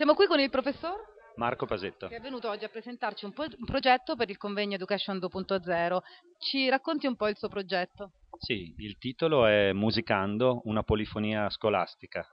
Siamo qui con il professor Marco Pasetto. Che è venuto oggi a presentarci un, po- un progetto per il convegno Education 2.0. Ci racconti un po' il suo progetto? Sì, il titolo è Musicando, una polifonia scolastica,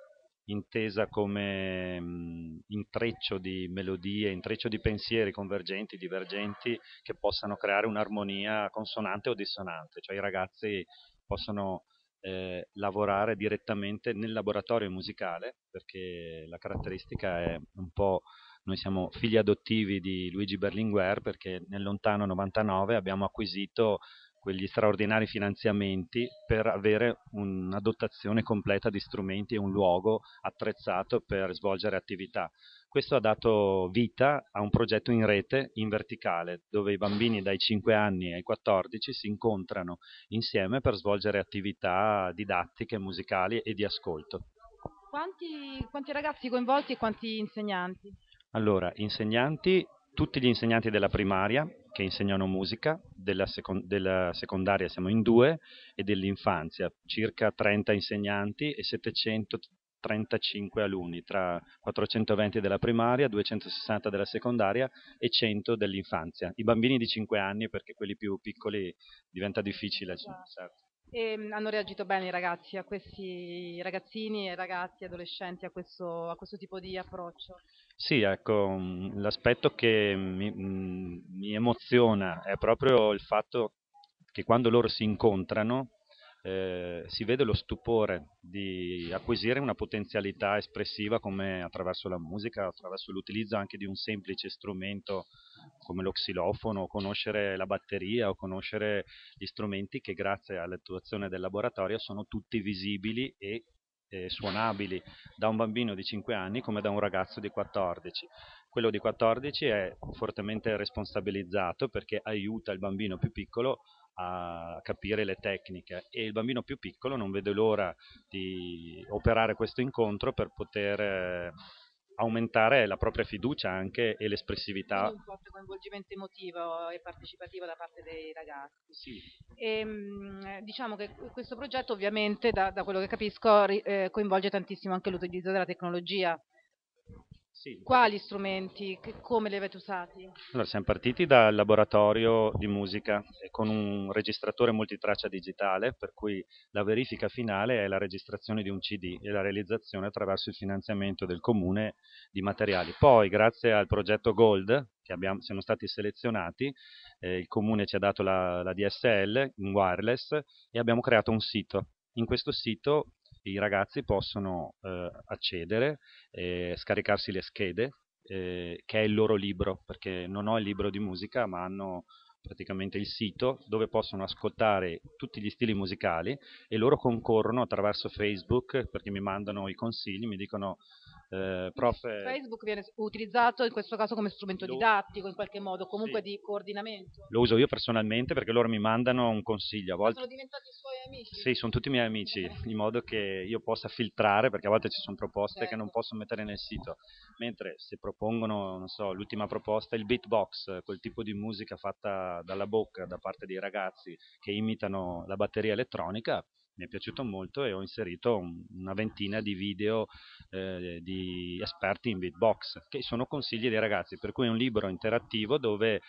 intesa come mh, intreccio di melodie, intreccio di pensieri convergenti, divergenti, che possano creare un'armonia consonante o dissonante, cioè i ragazzi possono eh, lavorare direttamente nel laboratorio musicale, perché la caratteristica è un po'... Noi siamo figli adottivi di Luigi Berlinguer perché nel lontano 99 abbiamo acquisito quegli straordinari finanziamenti per avere una dotazione completa di strumenti e un luogo attrezzato per svolgere attività. Questo ha dato vita a un progetto in rete, in verticale, dove i bambini dai 5 anni ai 14 si incontrano insieme per svolgere attività didattiche, musicali e di ascolto. Quanti, quanti ragazzi coinvolti e quanti insegnanti? Allora, insegnanti, tutti gli insegnanti della primaria che insegnano musica, della, second della secondaria siamo in due e dell'infanzia, circa 30 insegnanti e 700 35 alunni, tra 420 della primaria, 260 della secondaria e 100 dell'infanzia. I bambini di 5 anni, perché quelli più piccoli diventa difficile. Esatto. Certo. E ehm, hanno reagito bene i ragazzi, a questi ragazzini e ragazzi, adolescenti, a questo, a questo tipo di approccio? Sì, ecco, mm, l'aspetto che mi, mm, mi, emoziona è proprio il fatto che quando loro si incontrano eh, si vede lo stupore di acquisire una potenzialità espressiva come attraverso la musica, attraverso l'utilizzo anche di un semplice strumento come lo xilofono, o conoscere la batteria o conoscere gli strumenti che grazie all'attuazione del laboratorio sono tutti visibili e eh, suonabili da un bambino di 5 anni come da un ragazzo di 14. Quello di 14 è fortemente responsabilizzato perché aiuta il bambino più piccolo a capire le tecniche e il bambino più piccolo non vede l'ora di operare questo incontro per poter eh, aumentare la propria fiducia anche e l'espressività. Un forte coinvolgimento emotivo e partecipativo da parte dei ragazzi. Sì. E, ehm, diciamo che questo progetto ovviamente, da, da quello che capisco, eh, coinvolge tantissimo anche l'utilizzo della tecnologia sì. Quali strumenti? Che, come li avete usati? Allora, siamo partiti dal laboratorio di musica con un registratore multitraccia digitale, per cui la verifica finale è la registrazione di un CD e la realizzazione attraverso il finanziamento del comune di materiali. Poi, grazie al progetto Gold, che abbiamo, siamo stati selezionati, eh, il comune ci ha dato la, la DSL in wireless e abbiamo creato un sito in questo sito i ragazzi possono eh, accedere, eh, scaricarsi le schede, eh, che è il loro libro, perché non ho il libro di musica, ma hanno praticamente il sito dove possono ascoltare tutti gli stili musicali e loro concorrono attraverso Facebook perché mi mandano i consigli, mi dicono eh, prof... Eh, Facebook viene utilizzato in questo caso come strumento lo... didattico in qualche modo, comunque sì. di coordinamento. Lo uso io personalmente perché loro mi mandano un consiglio a volte. Sono diventati i suoi amici? Sì, sono tutti i miei amici, in modo che io possa filtrare perché a volte ci sono proposte certo. che non certo. posso mettere nel sito, mentre se propongono, non so, l'ultima proposta, il beatbox, quel tipo di musica fatta dalla bocca da parte dei ragazzi che imitano la batteria elettronica, mi è piaciuto molto e ho inserito una ventina di video eh, di esperti in beatbox, che sono consigli dei ragazzi, per cui è un libro interattivo dove,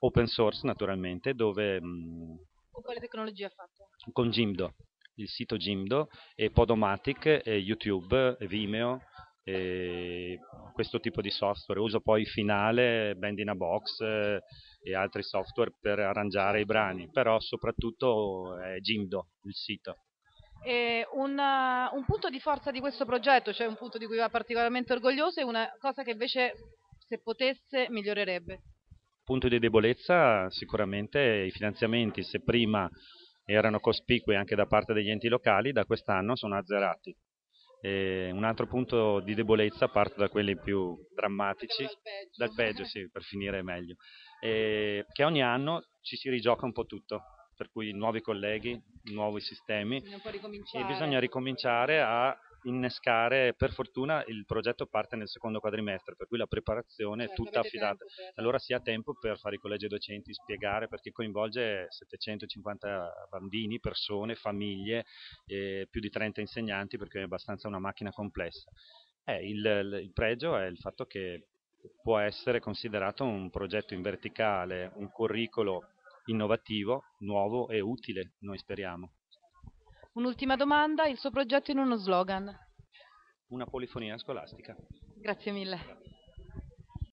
open source naturalmente, dove... Mm, con quale tecnologia ha fatto? Con Jimdo, il sito Jimdo e Podomatic e YouTube e Vimeo e questo tipo di software. Uso poi Finale, Band in a Box eh, e altri software per arrangiare i brani, però soprattutto è eh, Jimdo il sito. Eh, un, uh, un, punto di forza di questo progetto, cioè un punto di cui va particolarmente orgoglioso e una cosa che invece se potesse migliorerebbe? Punto di debolezza sicuramente i finanziamenti, se prima erano cospicui anche da parte degli enti locali, da quest'anno sono azzerati. E un altro punto di debolezza, parto da quelli più drammatici, dal peggio, sì, per finire meglio, e che ogni anno ci si rigioca un po' tutto, per cui nuovi colleghi, nuovi sistemi e bisogna ricominciare a innescare, per fortuna il progetto parte nel secondo quadrimestre, per cui la preparazione certo, è tutta affidata. Per... Allora si ha tempo per fare i collegi docenti, spiegare, perché coinvolge 750 bambini, persone, famiglie, eh, più di 30 insegnanti, perché è abbastanza una macchina complessa. Eh, il, il pregio è il fatto che può essere considerato un progetto in verticale, un curriculum innovativo, nuovo e utile, noi speriamo. Un'ultima domanda, il suo progetto in uno slogan. Una polifonia scolastica. Grazie mille.